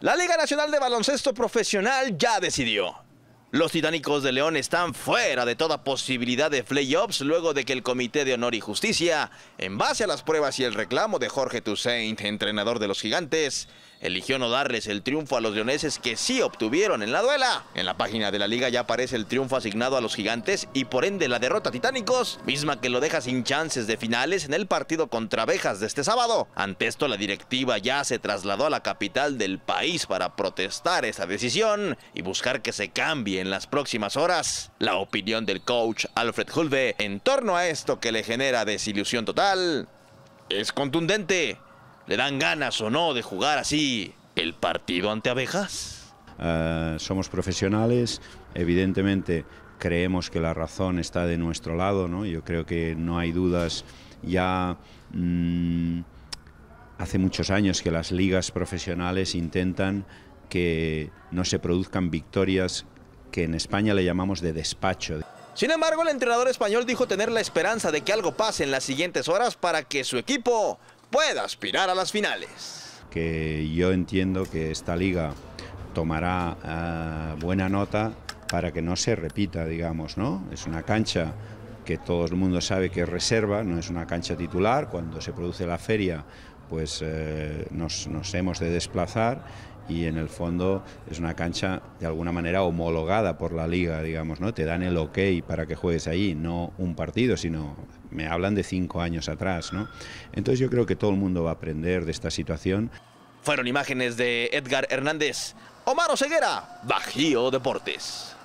La Liga Nacional de Baloncesto Profesional ya decidió. Los Titánicos de León están fuera de toda posibilidad de playoffs luego de que el Comité de Honor y Justicia, en base a las pruebas y el reclamo de Jorge Toussaint, entrenador de los Gigantes, eligió no darles el triunfo a los leoneses que sí obtuvieron en la duela. En la página de la liga ya aparece el triunfo asignado a los gigantes y por ende la derrota a Titánicos, misma que lo deja sin chances de finales en el partido contra Abejas de este sábado. Ante esto la directiva ya se trasladó a la capital del país para protestar esa decisión y buscar que se cambie en las próximas horas. La opinión del coach Alfred Hulve en torno a esto que le genera desilusión total es contundente. ¿Le dan ganas o no de jugar así el partido ante abejas? Ah, somos profesionales, evidentemente creemos que la razón está de nuestro lado, ¿no? Yo creo que no hay dudas ya... Mm, hace muchos años que las ligas profesionales intentan que no se produzcan victorias que en España le llamamos de despacho. Sin embargo, el entrenador español dijo tener la esperanza de que algo pase en las siguientes horas para que su equipo pueda aspirar a las finales. Que yo entiendo que esta liga tomará ah, buena nota para que no se repita, digamos, ¿no? Es una cancha que todo el mundo sabe que es reserva, no es una cancha titular, cuando se produce la feria pues eh, nos, hemos de desplazar y en el fondo es una cancha de alguna manera homologada por la liga, digamos, ¿no? Te dan el ok para que juegues allí, no un partido, sino me hablan de cinco años atrás, ¿no? Entonces yo creo que todo el mundo va a aprender de esta situación. Fueron imágenes de Edgar Hernández, Omar Ceguera, Bajío Deportes.